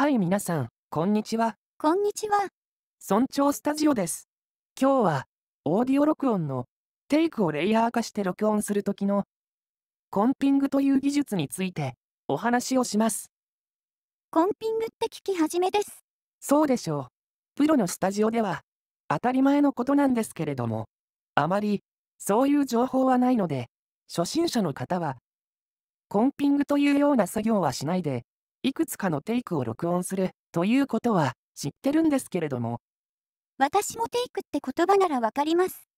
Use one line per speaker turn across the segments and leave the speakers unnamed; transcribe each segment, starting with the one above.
はい、皆さん、こんにちは。こんにちは。村長スタジオです。今日は、オーディオ録音のテイクをレイヤー化して録音する時のコンピングという技術についてお話をします。コンピングって聞き始めです。そうでしょう。プロのスタジオでは当たり前のことなんですけれども、あまりそういう情報はないので、初心者の方はコンピングというような作業はしないでいくつかのテイクを録音するということは知ってるんですけれども。私もテイクって言葉ならわかります。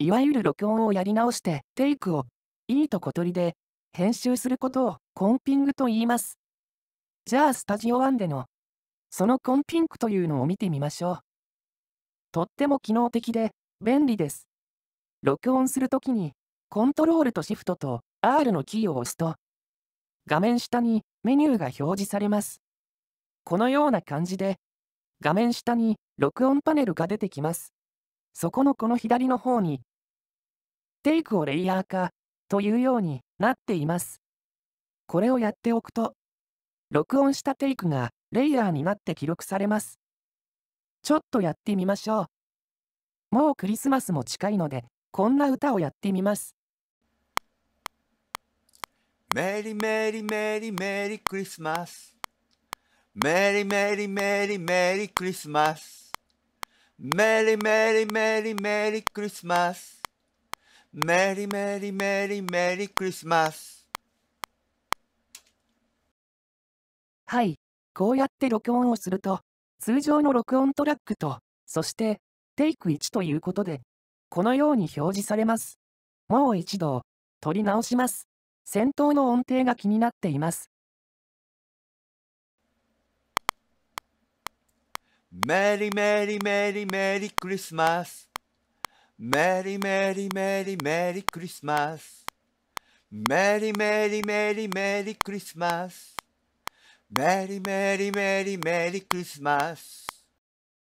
いわゆる録音をやり直してテイクをいいと小鳥で編集することをコンピングと言います。じゃあスタジオ1でのそのコンピングというのを見てみましょう。とっても機能的で便利です。録音するときにコントロールとシフトと R のキーを押すと画面下にメニューが表示されます。このような感じで、画面下に録音パネルが出てきます。そこのこの左の方に、テイクをレイヤー化というようになっています。これをやっておくと、録音したテイクがレイヤーになって記録されます。ちょっとやってみましょう。もうクリスマスも近いので、こんな歌をやってみます。
メリーメリーメリーメリークリスマス。メリーメリーメリーメリークリスマス。メリーメリーメリーメリークリスマス。メリーメリーメリーメリークリスマス。
はい。こうやって録音をすると、通常の録音トラックと、そして、テイク1ということで、このように表示されます。もう一度、取り直します。戦闘の音程が気になっています。
メリーメリーメリーメリークリスマス。メリーメリーメリーメリークリスマス。メリーメリーメリーメリークリスマス。メリーメリーメリーメリークリスマス。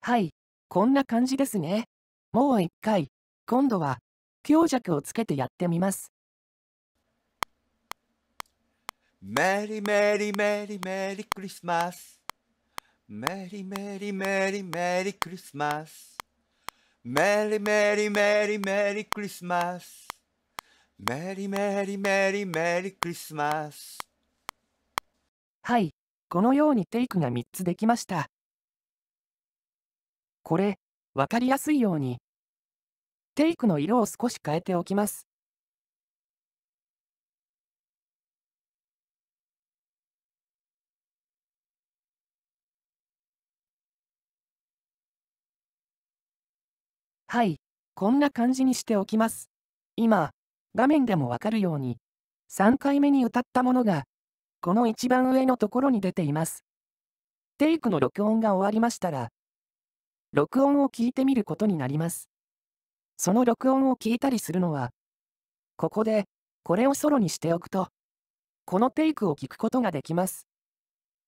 はい、こんな感じですね。もう一回、今度は強弱をつけてやってみます。
メリーメリーメリーメリークリスマスメリーメリーメリーメリークリスマスメリーメリーメリーメリークリスマスメリーメリーメリーメリークリスマス
はい、このようにテイクが3つできました。これ、わかりやすいように、テイクの色を少し変えておきます。はい、こんな感じにしておきます。今、画面でもわかるように、3回目に歌ったものが、この一番上のところに出ています。テイクの録音が終わりましたら、録音を聞いてみることになります。その録音を聞いたりするのは、ここで、これをソロにしておくと、このテイクを聞くことができます。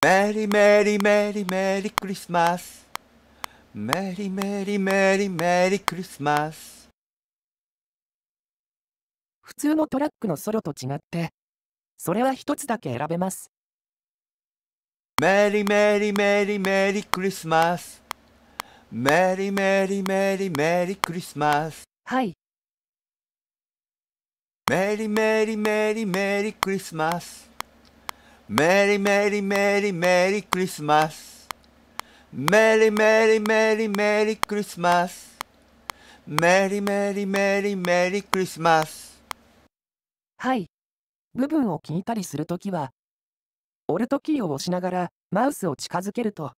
メ
リーメリーメリーメリークリスマス。メリーメリーメリー
メリークリスマス普通のトラックのソロと違ってそれは一つだけ選べます
メリーメリーメリーメリークリスマスメリーメリーメリーメリークリスマスはいメリーメリーメリーメリークリスマスメリーメリーメリーメリークリスマスメリーメリーメリーメリークリスマスメリーメリーメリーメリークリスマス
はい部分を聞いたりするときはオルトキーを押しながらマウスを近づけると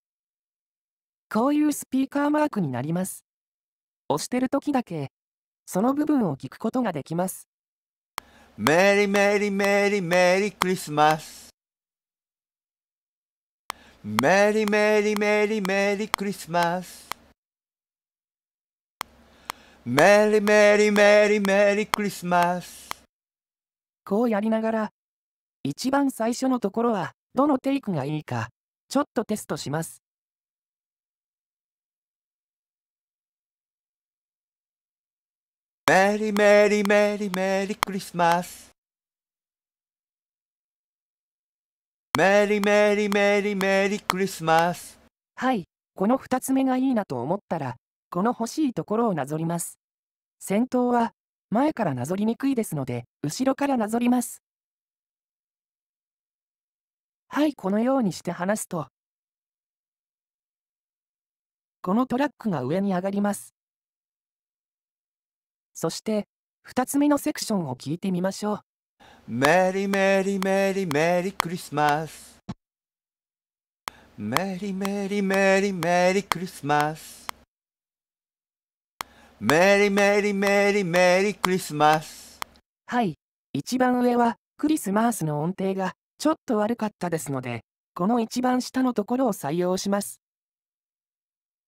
こういうスピーカーマークになります押してるときだけその部分を聞くことができますメ
リーメリーメリーメ
リークリスマス
メリーメリーメリーメリークリスマスメリーメリーメリーメリークリスマス
こうやりながら一番最初のところはどのテイクがいいかちょっとテストします。
メリーメリーメリーメリークリスマスメリーメリーメリーメ
リークリスマス。はい、この2つ目がいいなと思ったら、この欲しいところをなぞります。先頭は、前からなぞりにくいですので、後ろからなぞります。はい、このようにして話すと、このトラックが上に上がります。そして、2つ目のセクションを聞いてみましょう。
メリーメリーメリーメリークリスマスメリーメリーメリーメリークリスマス
メリーメリーメリーメリークリスマスはい一番上はクリスマスの音程がちょっと悪かったですのでこの一番下のところを採用します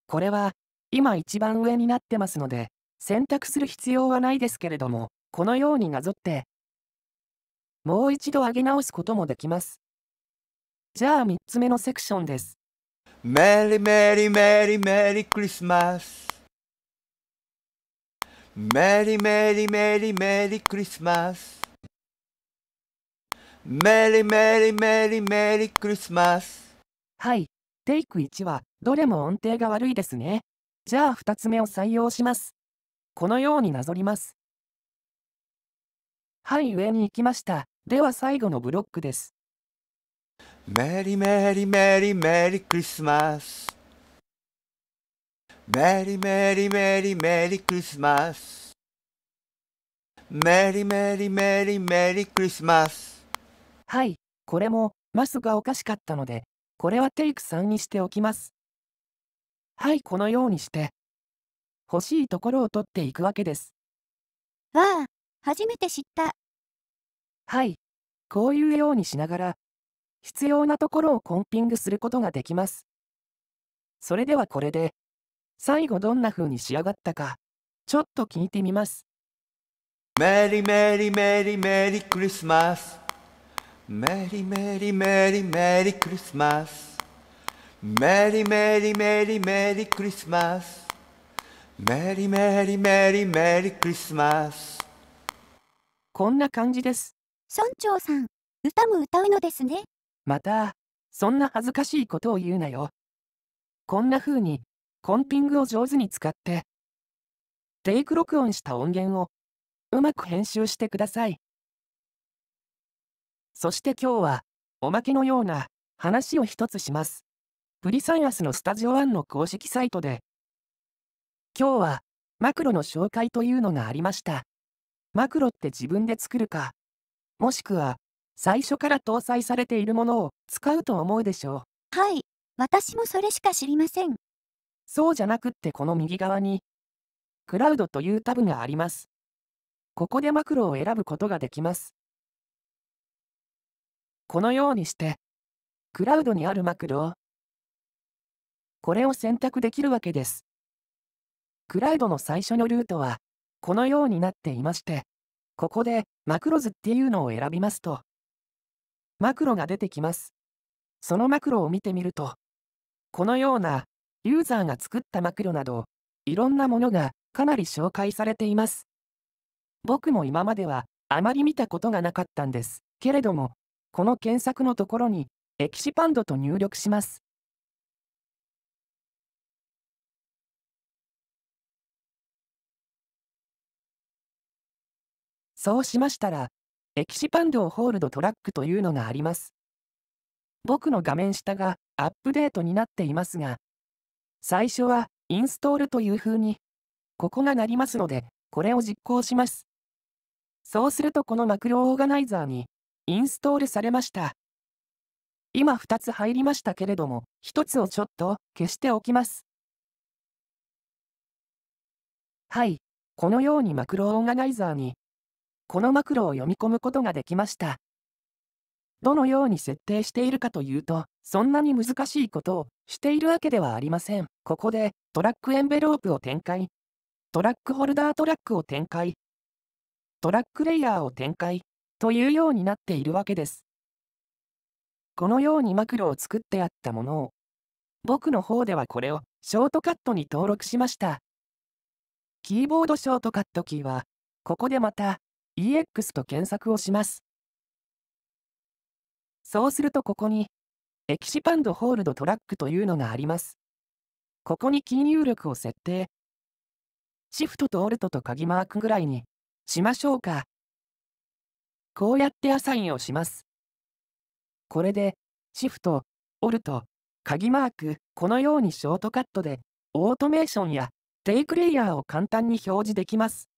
これは今一番上になってますので選択する必要はないですけれどもこのようになぞってもう一度上げ直すこともできます。じゃあ3つ目のセクシ
ョンです。メリーメリーメリーメリークリスマス。メリーメリーメリーメリークリスマス。メリーメリーメリーメリークリスマス。
はい。テイク1は、どれも音程が悪いですね。じゃあ2つ目を採用します。このようになぞります。はい、上に行きました。では最後のブロックです。メリーメリーメリ
ーメリークリスマス。メリーメリーメリーメリークリスマス。メリーメリーメリーメ
リークリスマス。はい、これも、ますがおかしかったので、これはテイク3にしておきます。はい、このようにして、欲しいところを取っていくわけです。わあ、初めて知った。はい。こういうようにしながら、必要なところをコンピングすることができます。それではこれで、最後どんな風に仕上がったか、ちょっと聞いてみます。メリーメリーメリーメリー
クリスマス。メリーメリーメリーメリークリスマス。メリーメリーメリーメリークリスマス。メリーメリーメリーメリークリスマス。こんな感じです。
村長さん、歌も歌うのですね。また、そんな恥ずかしいことを言うなよ。こんな風に、コンピングを上手に使って、テイク録音した音源を、うまく編集してください。そして今日は、おまけのような話を一つします。プリサイアスのスタジオ1の公式サイトで、今日は、マクロの紹介というのがありました。マクロって自分で作るか、もしくは、最初から搭載されているものを使うと思うでしょう。はい、私もそれしか知りません。そうじゃなくってこの右側に、クラウドというタブがあります。ここでマクロを選ぶことができます。このようにして、クラウドにあるマクロを、これを選択できるわけです。クラウドの最初のルートは、このようになっていまして、ここでマクロ図っていうのを選びますと、マクロが出てきます。そのマクロを見てみると、このようなユーザーが作ったマクロなど、いろんなものがかなり紹介されています。僕も今まではあまり見たことがなかったんですけれども、この検索のところにエキシパンドと入力します。そうしましたら、エキシパンドをホールドトラックというのがあります。僕の画面下がアップデートになっていますが、最初はインストールという風に、ここがなりますので、これを実行します。そうするとこのマクロオーガナイザーにインストールされました。今2つ入りましたけれども、1つをちょっと消しておきます。はい、このようにマクロオーガナイザーにこのマクロを読み込むことができました。どのように設定しているかというと、そんなに難しいことをしているわけではありません。ここでトラックエンベロープを展開、トラックホルダートラックを展開、トラックレイヤーを展開というようになっているわけです。このようにマクロを作ってあったものを、僕の方ではこれをショートカットに登録しました。キーボードショートカットキーは、ここでまた EX と検索をします。そうするとここに、エキシパンドホールドトラックというのがあります。ここにキ入力を設定。シフトとオルトと鍵マークぐらいにしましょうか。こうやってアサインをします。これで、シフト、オルト、鍵マーク、このようにショートカットで、オートメーションやテイクレイヤーを簡単に表示できます。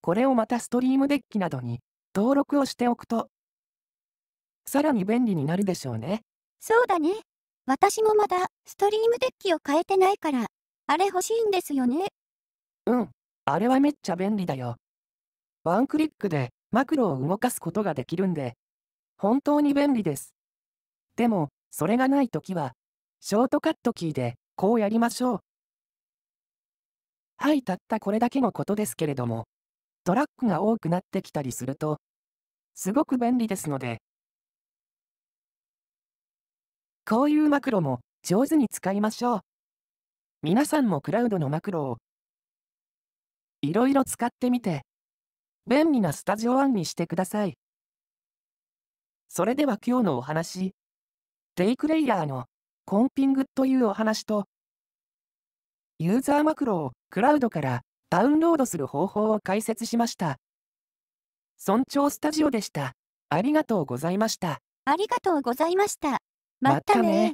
これをまたストリームデッキなどに登録をしておくと、さらに便利になるでしょうね。そうだね。私もまだストリームデッキを変えてないから、あれ欲しいんですよね。うん、あれはめっちゃ便利だよ。ワンクリックでマクロを動かすことができるんで、本当に便利です。でも、それがないときは、ショートカットキーでこうやりましょう。はい、たったこれだけのことですけれども、トラックが多くなってきたりすると、すごく便利ですので、こういうマクロも上手に使いましょう。皆さんもクラウドのマクロをいろいろ使ってみて、便利なスタジオ案にしてください。それでは今日のお話、テイクレイヤーのコンピングというお話と、ユーザーマクロをクラウドからダウンロードする方法を解説しました。村長スタジオでした。ありがとうございました。ありがとうございました。またね。またね